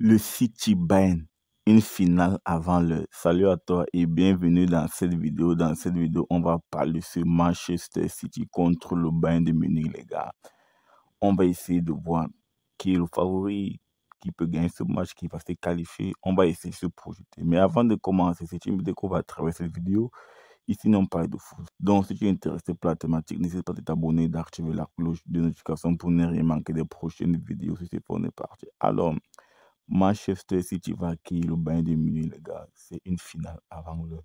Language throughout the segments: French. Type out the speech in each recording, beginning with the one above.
le City Ben une finale avant le Salut à toi et bienvenue dans cette vidéo. Dans cette vidéo, on va parler sur Manchester City contre le Bayern de Munich, les gars. On va essayer de voir qui est le favori, qui peut gagner ce match, qui va se qualifier. On va essayer de se projeter. Mais avant de commencer, c'est une vidéo qu'on va traverser cette vidéo. Ici, non, pas de foot. Donc, si tu es intéressé par la thématique, n'hésite pas à t'abonner, d'activer la cloche de notification pour ne rien manquer des prochaines vidéos. Si c'est pour ne pas parti. Alors, Manchester City va accueillir le bain de minuit, les gars. C'est une finale avant le,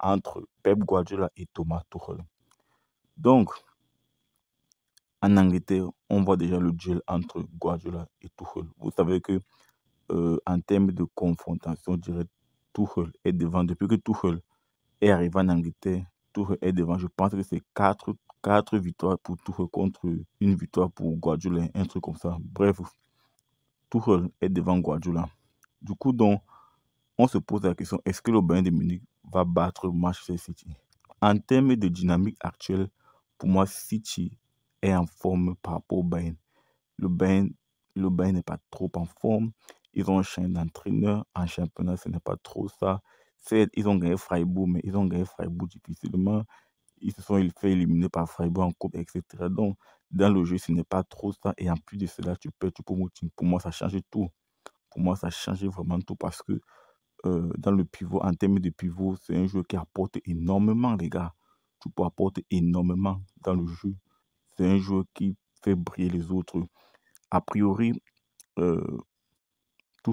entre Pep Guardiola et Thomas Tuchel. Donc, en Angleterre, on voit déjà le duel entre Guardiola et Tuchel. Vous savez que euh, en termes de confrontation directe, Tuchel est devant. Depuis que Tuchel est arrivé en Angleterre, Tuchel est devant. Je pense que c'est 4, 4 victoires pour Tuchel contre une victoire pour Guardiola, un truc comme ça. Bref, Tuchel est euh, devant Guardiola. Du coup, donc, on se pose la question est-ce que le Bayern de Munich va battre Manchester City En termes de dynamique actuelle, pour moi, City est en forme par rapport au Bayern. Le Bayern, le n'est pas trop en forme. Ils ont un changé d'entraîneur. En championnat, ce n'est pas trop ça. ils ont gagné Freiburg, mais ils ont gagné Freiburg difficilement. Ils se sont fait éliminer par Freiburg en coupe, etc. Donc, dans le jeu, ce n'est pas trop ça. Et en plus de cela, tu perds tu promoting. Pour moi, ça change tout. Pour moi, ça change vraiment tout parce que euh, dans le pivot, en termes de pivot, c'est un jeu qui apporte énormément, les gars. Tu peux apporter énormément dans le jeu. C'est un jeu qui fait briller les autres. A priori, euh,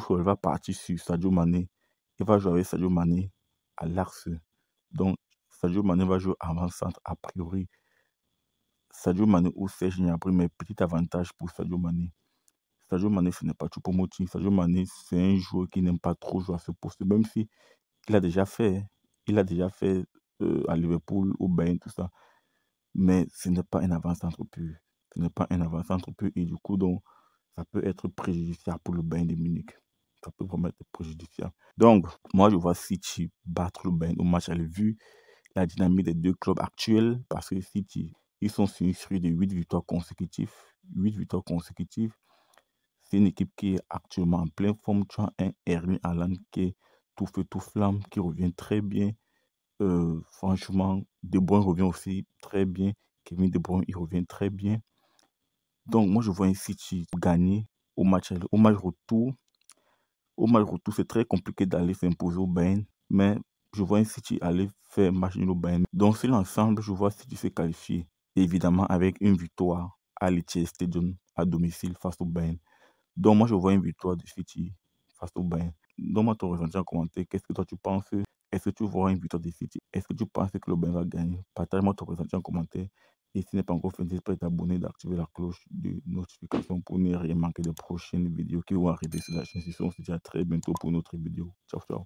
va partir sur Sadio Mane. Il va jouer avec Sadio Mane à l'axe. Donc, Sadio Mane va jouer avant-centre, a priori. Sadio Mané ou Serge Gnabry, mais petit avantage pour Sadio Mane. Sadio Mane, ce n'est pas tout pour Moti. Sadio Mane, c'est un joueur qui n'aime pas trop jouer à ce poste, même s'il il a déjà fait, il a déjà fait euh, à Liverpool, au Bayern, tout ça. Mais ce n'est pas un avance trop peu, Ce n'est pas un avance trop peu Et du coup, donc, ça peut être préjudiciable pour le Bayern de Munich. Ça peut vraiment être préjudiciable. Donc, moi, je vois City battre le Bayern au match à vue La dynamique des deux clubs actuels, parce que City, ils sont sinistrés de 8 victoires consécutives. 8 victoires consécutives. C'est une équipe qui est actuellement en pleine forme. Tu as un Erling Allen qui est tout feu, tout flamme, qui revient très bien. Euh, franchement, De Bruyne revient aussi très bien. Kevin De Bruyne, il revient très bien. Donc, moi, je vois un City gagner au match, au match retour. Au match retour, c'est très compliqué d'aller s'imposer au Bayern, mais je vois un City aller faire match nul au Bayern. Donc, c'est l'ensemble, je vois City se qualifier évidemment avec une victoire à l'Etihad Stadium à domicile face au Bayern. Donc moi je vois une victoire du City face au Bain. Donc moi ton ressenti en commentaire, qu'est-ce que toi tu penses Est-ce que tu vois une victoire de City Est-ce que tu penses que le Bayern va gagner Partage-moi ton ressenti en commentaire. Et si ce n'est pas encore fait, n'hésite pas à t'abonner, d'activer la cloche de notification pour ne rien manquer de prochaines vidéos qui vont arriver sur la chaîne. on se à très bientôt pour notre vidéo. Ciao, ciao.